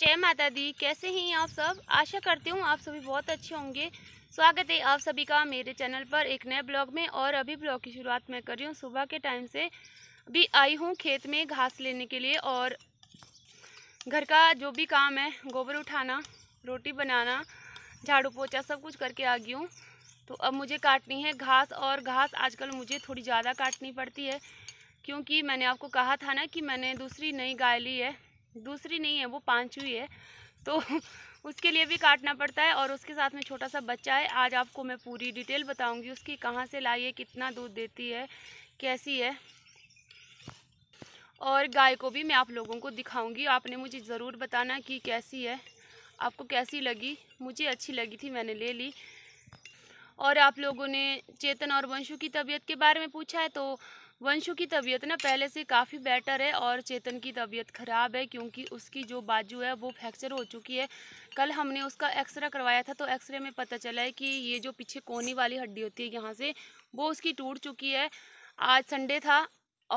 जय माता दी कैसे हैं आप सब आशा करती हूँ आप सभी बहुत अच्छे होंगे स्वागत है आप सभी का मेरे चैनल पर एक नए ब्लॉग में और अभी ब्लॉग की शुरुआत मैं कर रही हूँ सुबह के टाइम से भी आई हूँ खेत में घास लेने के लिए और घर का जो भी काम है गोबर उठाना रोटी बनाना झाड़ू पोछा सब कुछ करके आ गई हूँ तो अब मुझे काटनी है घास और घास आजकल मुझे थोड़ी ज़्यादा काटनी पड़ती है क्योंकि मैंने आपको कहा था ना कि मैंने दूसरी नई गाय ली है दूसरी नहीं है वो पाँचवीं है तो उसके लिए भी काटना पड़ता है और उसके साथ में छोटा सा बच्चा है आज आपको मैं पूरी डिटेल बताऊंगी उसकी कहाँ से लाई है कितना दूध देती है कैसी है और गाय को भी मैं आप लोगों को दिखाऊंगी आपने मुझे ज़रूर बताना कि कैसी है आपको कैसी लगी मुझे अच्छी लगी थी मैंने ले ली और आप लोगों ने चेतन और वंशु की तबीयत के बारे में पूछा है तो वंशु की तबीयत ना पहले से काफ़ी बेटर है और चेतन की तबीयत ख़राब है क्योंकि उसकी जो बाजू है वो फ्रैक्चर हो चुकी है कल हमने उसका एक्सरे करवाया था तो एक्सरे में पता चला है कि ये जो पीछे कोनी वाली हड्डी होती है यहाँ से वो उसकी टूट चुकी है आज संडे था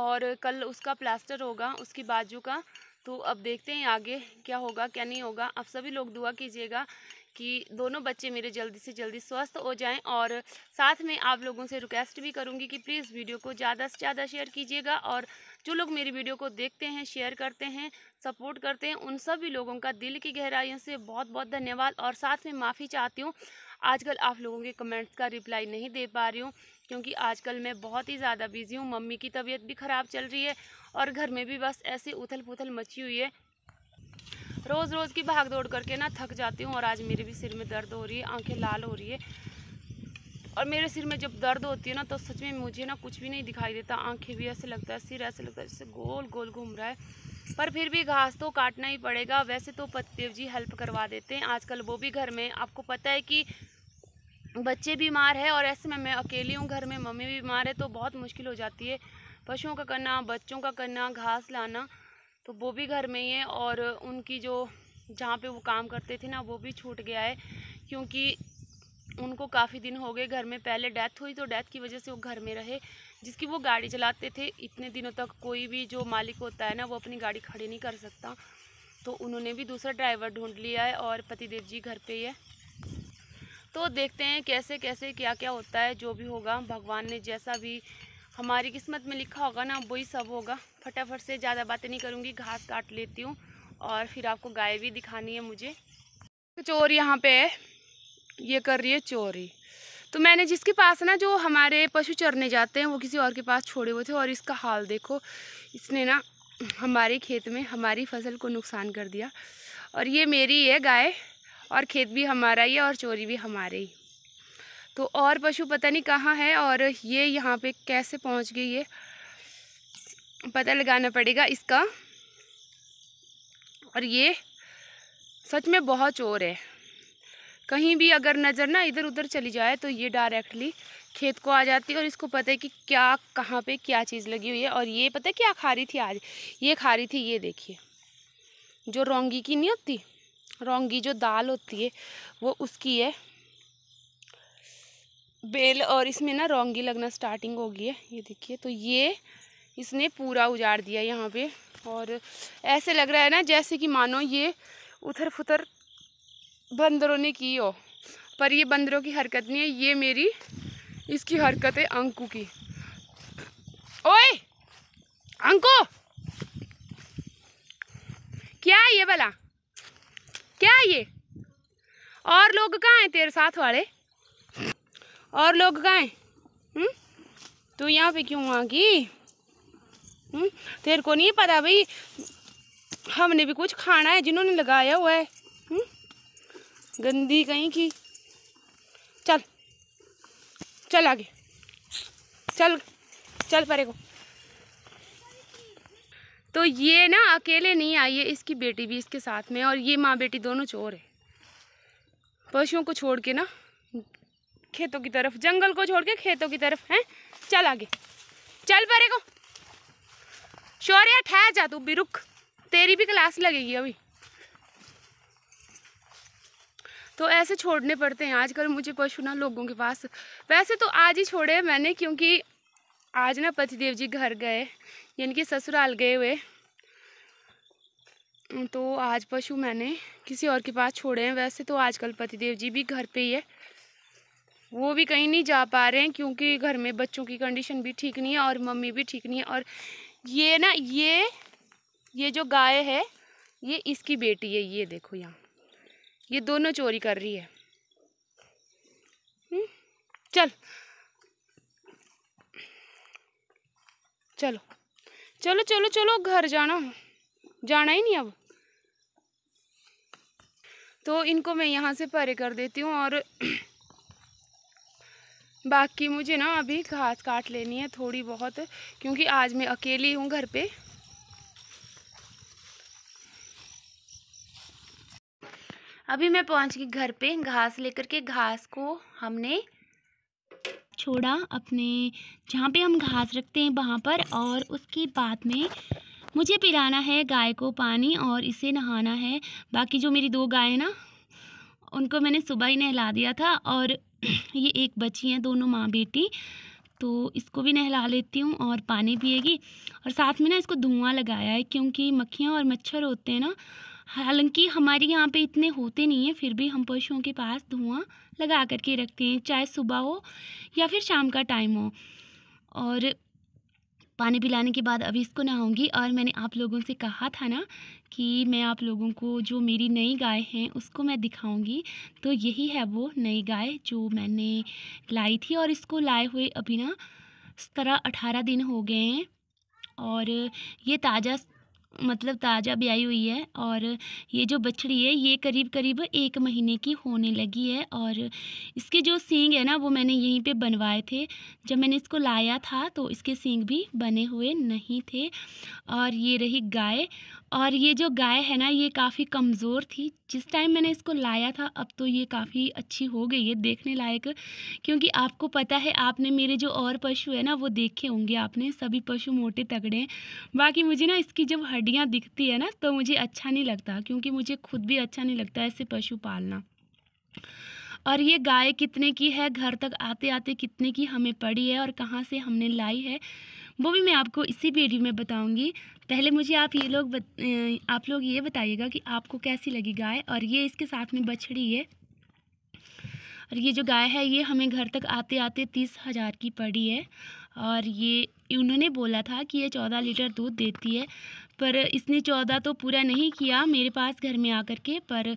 और कल उसका प्लास्टर होगा उसकी बाजू का तो अब देखते हैं आगे क्या होगा क्या नहीं होगा आप सभी लोग दुआ कीजिएगा कि दोनों बच्चे मेरे जल्दी से जल्दी स्वस्थ हो जाएं और साथ में आप लोगों से रिक्वेस्ट भी करूँगी कि प्लीज़ वीडियो को ज़्यादा से ज़्यादा शेयर कीजिएगा और जो लोग मेरी वीडियो को देखते हैं शेयर करते हैं सपोर्ट करते हैं उन सभी लोगों का दिल की गहराइयों से बहुत बहुत धन्यवाद और साथ में माफ़ी चाहती हूँ आजकल आप लोगों के कमेंट्स का रिप्लाई नहीं दे पा रही हूँ क्योंकि आजकल मैं बहुत ही ज़्यादा बिजी हूँ मम्मी की तबीयत भी ख़राब चल रही है और घर में भी बस ऐसी उथल पुथल मची हुई है रोज़ रोज़ की भाग दौड़ करके ना थक जाती हूँ और आज मेरे भी सिर में दर्द हो रही है आंखें लाल हो रही है और मेरे सिर में जब दर्द होती है ना तो सच में मुझे ना कुछ भी नहीं दिखाई देता आंखें भी ऐसे लगता है सिर ऐसे लगता है जैसे गोल गोल घूम रहा है पर फिर भी घास तो काटना ही पड़ेगा वैसे तो पतिदेव जी हेल्प करवा देते हैं आजकल वो भी घर में आपको पता है कि बच्चे बीमार है और ऐसे में मैं अकेली हूँ घर में मम्मी बीमार है तो बहुत मुश्किल हो जाती है पशुओं का करना बच्चों का करना घास लाना तो वो भी घर में ही है और उनकी जो जहाँ पे वो काम करते थे ना वो भी छूट गया है क्योंकि उनको काफ़ी दिन हो गए घर में पहले डेथ हुई तो डेथ की वजह से वो घर में रहे जिसकी वो गाड़ी चलाते थे इतने दिनों तक कोई भी जो मालिक होता है ना वो अपनी गाड़ी खड़ी नहीं कर सकता तो उन्होंने भी दूसरा ड्राइवर ढूंढ लिया है और पतिदेव जी घर पे ही है तो देखते हैं कैसे कैसे क्या क्या होता है जो भी होगा भगवान ने जैसा भी हमारी किस्मत में लिखा होगा ना वही सब होगा फटाफट से ज़्यादा बातें नहीं करूँगी घास काट लेती हूँ और फिर आपको गाय भी दिखानी है मुझे चोर यहाँ पे है ये कर रही है चोरी तो मैंने जिसके पास ना जो हमारे पशु चरने जाते हैं वो किसी और के पास छोड़े हुए थे और इसका हाल देखो इसने ना हमारे खेत में हमारी फसल को नुकसान कर दिया और ये मेरी है गाय और खेत भी हमारा ही है और चोरी भी हमारे ही तो और पशु पता नहीं कहाँ है और ये यहाँ पे कैसे पहुँच गई ये पता लगाना पड़ेगा इसका और ये सच में बहुत चोर है कहीं भी अगर नज़र ना इधर उधर चली जाए तो ये डायरेक्टली खेत को आ जाती है और इसको पता है कि क्या कहाँ पे क्या चीज़ लगी हुई है और ये पता है क्या खा रही थी आज ये खा रही थी ये देखिए जो रोंगी की नहीं होती रोंगी जो दाल होती है वो उसकी है बेल और इसमें ना रोंगी लगना स्टार्टिंग हो गई है ये देखिए तो ये इसने पूरा उजाड़ दिया यहाँ पे और ऐसे लग रहा है ना जैसे कि मानो ये उथर फुथर बंदरों ने की हो पर ये बंदरों की हरकत नहीं है ये मेरी इसकी हरकत है अंकू की ओए अंकु क्या है ये भला क्या है ये और लोग कहाँ हैं तेरे साथ वाले और लोग कहाँ हैं तो यहाँ पे क्यों आ गई हम्म? तेरे को नहीं पता भाई हमने भी कुछ खाना है जिन्होंने लगाया हुआ है हम्म? गंदी कहीं की चल चल आगे चल चल परे को तो ये ना अकेले नहीं आई है इसकी बेटी भी इसके साथ में और ये माँ बेटी दोनों चोर है पशुओं को छोड़ के ना खेतों की तरफ जंगल को छोड़ के खेतों की तरफ हैं चल आगे चल परे को शौर्या ठहर जा तू बिरुख तेरी भी क्लास लगेगी अभी तो ऐसे छोड़ने पड़ते हैं आजकल मुझे पशु ना लोगों के पास वैसे तो आज ही छोड़े मैंने क्योंकि आज ना पतिदेव जी घर गए यानी कि ससुराल गए हुए तो आज पशु मैंने किसी और के पास छोड़े हैं वैसे तो आजकल पतिदेव जी भी घर पे ही है वो भी कहीं नहीं जा पा रहे हैं क्योंकि घर में बच्चों की कंडीशन भी ठीक नहीं है और मम्मी भी ठीक नहीं है और ये ना ये ये जो गाय है ये इसकी बेटी है ये देखो यहाँ ये दोनों चोरी कर रही है हुँ? हम्म, चल चलो चलो चलो चलो घर जाना जाना ही नहीं अब तो इनको मैं यहाँ से परे कर देती हूँ और बाकी मुझे ना अभी घास काट लेनी है थोड़ी बहुत क्योंकि आज मैं अकेली हूँ घर पे अभी मैं पहुँच गई घर पे घास लेकर के घास को हमने छोड़ा अपने जहाँ पे हम घास रखते हैं वहाँ पर और उसके बाद में मुझे पिलाना है गाय को पानी और इसे नहाना है बाकी जो मेरी दो गाय ना उनको मैंने सुबह ही नहला दिया था और ये एक बची हैं दोनों माँ बेटी तो इसको भी नहला लेती हूँ और पानी पिएगी और साथ में ना इसको धुआँ लगाया है क्योंकि मक्खियाँ और मच्छर होते हैं ना हालांकि हमारे यहाँ पे इतने होते नहीं हैं फिर भी हम पशुओं के पास धुआँ लगा करके रखते हैं चाहे सुबह हो या फिर शाम का टाइम हो और पानी पिलाने के बाद अभी इसको नहाऊंगी और मैंने आप लोगों से कहा था ना कि मैं आप लोगों को जो मेरी नई गाय हैं उसको मैं दिखाऊंगी तो यही है वो नई गाय जो मैंने लाई थी और इसको लाए हुए अभी ना सत्रह अठारह दिन हो गए हैं और ये ताज़ा मतलब ताज़ा ब्याई हुई है और ये जो बछड़ी है ये करीब करीब एक महीने की होने लगी है और इसके जो सींग है ना वो मैंने यहीं पे बनवाए थे जब मैंने इसको लाया था तो इसके सींग भी बने हुए नहीं थे और ये रही गाय और ये जो गाय है ना ये काफ़ी कमज़ोर थी जिस टाइम मैंने इसको लाया था अब तो ये काफ़ी अच्छी हो गई है देखने लायक क्योंकि आपको पता है आपने मेरे जो और पशु है ना वो देखे होंगे आपने सभी पशु मोटे तगड़े हैं बाकी मुझे ना इसकी जब हड्डियाँ दिखती है ना तो मुझे अच्छा नहीं लगता क्योंकि मुझे खुद भी अच्छा नहीं लगता ऐसे पशु पालना और ये गाय कितने की है घर तक आते आते कितने की हमें पड़ी है और कहाँ से हमने लाई है वो भी मैं आपको इसी वीडियो में बताऊंगी पहले मुझे आप ये लोग बत, आप लोग ये बताइएगा कि आपको कैसी लगी गाय और ये इसके साथ में बछड़ी है और ये जो गाय है ये हमें घर तक आते आते तीस हज़ार की पड़ी है और ये उन्होंने बोला था कि ये चौदह लीटर दूध देती है पर इसने चौदह तो पूरा नहीं किया मेरे पास घर में आकर के पर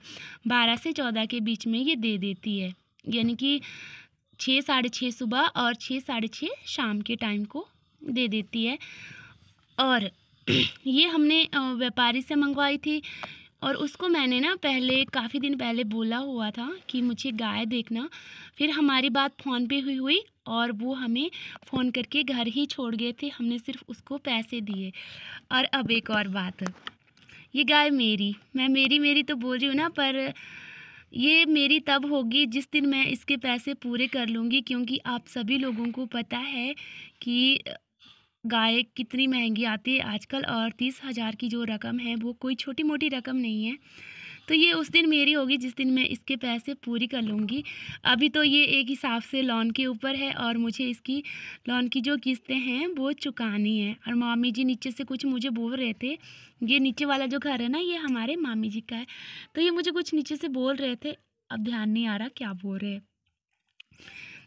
बारह से चौदह के बीच में ये दे देती है यानी कि छः साढ़े छः सुबह और छः साढ़े छः शाम के टाइम को दे देती है और ये हमने व्यापारी से मंगवाई थी और उसको मैंने ना पहले काफ़ी दिन पहले बोला हुआ था कि मुझे गाय देखना फिर हमारी बात फ़ोन पे हुई हुई और वो हमें फ़ोन करके घर ही छोड़ गए थे हमने सिर्फ उसको पैसे दिए और अब एक और बात ये गाय मेरी मैं मेरी मेरी तो बोल रही हूँ ना पर ये मेरी तब होगी जिस दिन मैं इसके पैसे पूरे कर लूँगी क्योंकि आप सभी लोगों को पता है कि गाय कितनी महंगी आती है आजकल और तीस हज़ार की जो रकम है वो कोई छोटी मोटी रकम नहीं है तो ये उस दिन मेरी होगी जिस दिन मैं इसके पैसे पूरी कर लूँगी अभी तो ये एक हिसाब से लोन के ऊपर है और मुझे इसकी लोन की जो किस्तें हैं वो चुकानी है और मामी जी नीचे से कुछ मुझे बोल रहे थे ये नीचे वाला जो घर है ना ये हमारे मामी जी का है तो ये मुझे कुछ नीचे से बोल रहे थे अब ध्यान नहीं आ रहा क्या बोल रहे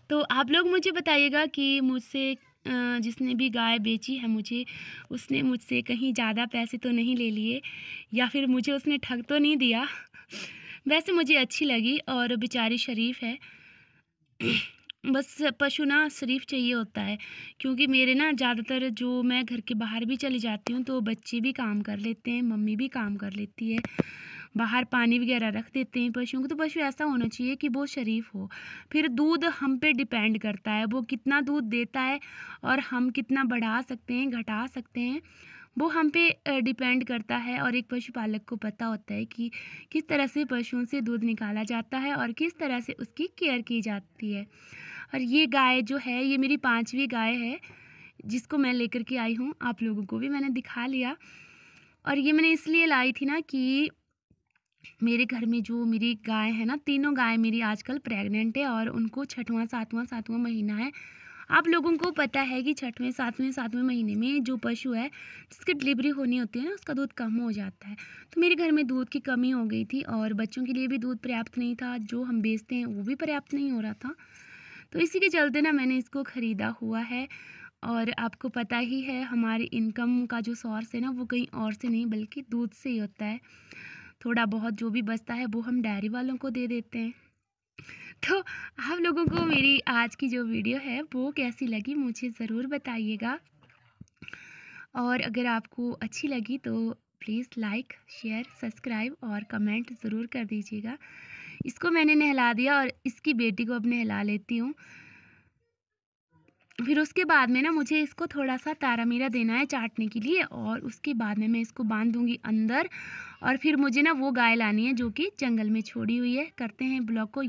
तो आप लोग मुझे बताइएगा कि मुझसे जिसने भी गाय बेची है मुझे उसने मुझसे कहीं ज़्यादा पैसे तो नहीं ले लिए या फिर मुझे उसने ठग तो नहीं दिया वैसे मुझे अच्छी लगी और बेचारी शरीफ है बस पशु ना शरीफ चाहिए होता है क्योंकि मेरे ना ज़्यादातर जो मैं घर के बाहर भी चली जाती हूँ तो बच्चे भी काम कर लेते हैं मम्मी भी काम कर लेती है बाहर पानी वगैरह रख देते हैं पशुओं को तो पशु ऐसा होना चाहिए कि वो शरीफ हो फिर दूध हम पे डिपेंड करता है वो कितना दूध देता है और हम कितना बढ़ा सकते हैं घटा सकते हैं वो हम पे डिपेंड करता है और एक पशुपालक को पता होता है कि किस तरह से पशुओं से दूध निकाला जाता है और किस तरह से उसकी केयर की जाती है और ये गाय जो है ये मेरी पाँचवीं गाय है जिसको मैं लेकर के आई हूँ आप लोगों को भी मैंने दिखा लिया और ये मैंने इसलिए लाई थी ना कि मेरे घर में जो मेरी गाय है ना तीनों गाय मेरी आजकल प्रेग्नेंट है और उनको छठवां सातवां सातवां महीना है आप लोगों को पता है कि छठवें सातवें सातवें महीने में जो पशु है जिसकी डिलीवरी होनी होती है ना उसका दूध कम हो जाता है तो मेरे घर में दूध की कमी हो गई थी और बच्चों के लिए भी दूध पर्याप्त नहीं था जो हम बेचते हैं वो भी पर्याप्त नहीं हो रहा था तो इसी के चलते ना मैंने इसको ख़रीदा हुआ है और आपको पता ही है हमारी इनकम का जो सोर्स है ना वो कहीं और से नहीं बल्कि दूध से ही होता है थोड़ा बहुत जो भी बचता है वो हम डायरी वालों को दे देते हैं तो आप लोगों को मेरी आज की जो वीडियो है वो कैसी लगी मुझे ज़रूर बताइएगा और अगर आपको अच्छी लगी तो प्लीज़ लाइक शेयर सब्सक्राइब और कमेंट ज़रूर कर दीजिएगा इसको मैंने नहला दिया और इसकी बेटी को अब नहला लेती हूँ फिर उसके बाद में ना मुझे इसको थोड़ा सा तारा मीरा देना है चाटने के लिए और उसके बाद में मैं इसको बांध दूँगी अंदर और फिर मुझे ना वो गाय लानी है जो कि जंगल में छोड़ी हुई है करते हैं ब्लॉग को